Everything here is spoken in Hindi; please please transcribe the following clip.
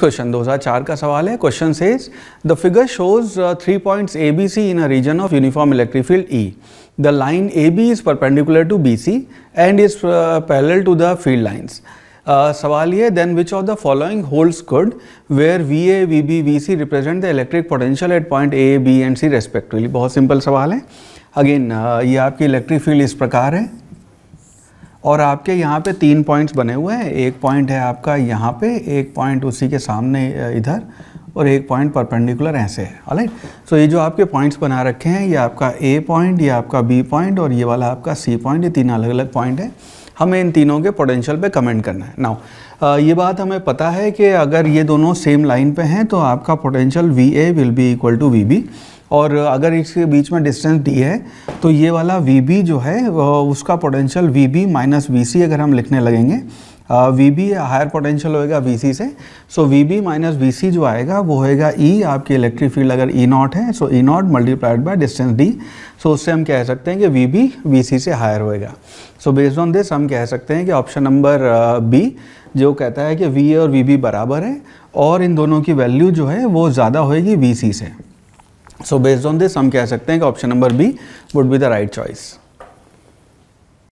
क्वेश्चन 2004 का सवाल है question says the figure shows three points A B C in a region of uniform electric field E the line A B is perpendicular to B C and is parallel to the field lines सवाल ये then which of the following holds good where V A V B V C represent the electric potential at point A B and C respectively बहुत सिंपल सवाल है अगेन uh, ये आपकी इलेक्ट्रिक फील्ड इस प्रकार है और आपके यहाँ पे तीन पॉइंट्स बने हुए हैं एक पॉइंट है आपका यहाँ पे एक पॉइंट उसी के सामने इधर और एक पॉइंट परपेंडिकुलर ऐसे है राइट सो so, ये जो आपके पॉइंट्स बना रखे हैं ये आपका ए पॉइंट ये आपका बी पॉइंट और ये वाला आपका सी पॉइंट ये तीन अलग अलग पॉइंट है हमें इन तीनों के पोटेंशियल पे कमेंट करना है नाउ ये बात हमें पता है कि अगर ये दोनों सेम लाइन पे हैं तो आपका potential V A will be equal to V B और अगर इसके बीच में डिस्टेंस डी है तो ये वाला वी बी जो है उसका potential V B minus V C अगर हम लिखने लगेंगे वी बी हायर पोटेंशियल होएगा वी सी से so V B minus V C जो आएगा वो होएगा ई e, आपकी इलेक्ट्रिक फील्ड अगर ई e नॉट है so E not multiplied by distance D so उससे हम कह सकते हैं कि वी बी वी सी से हायर होएगा सो बेस्ड ऑन दिस हम कह सकते हैं कि ऑप्शन नंबर बी जो कहता है कि वी और वी बी बराबर है और इन दोनों की वैल्यू जो है वो ज़्यादा होएगी वी सी से सो बेस्ड ऑन दिस हम कह सकते हैं कि option number B would be the right choice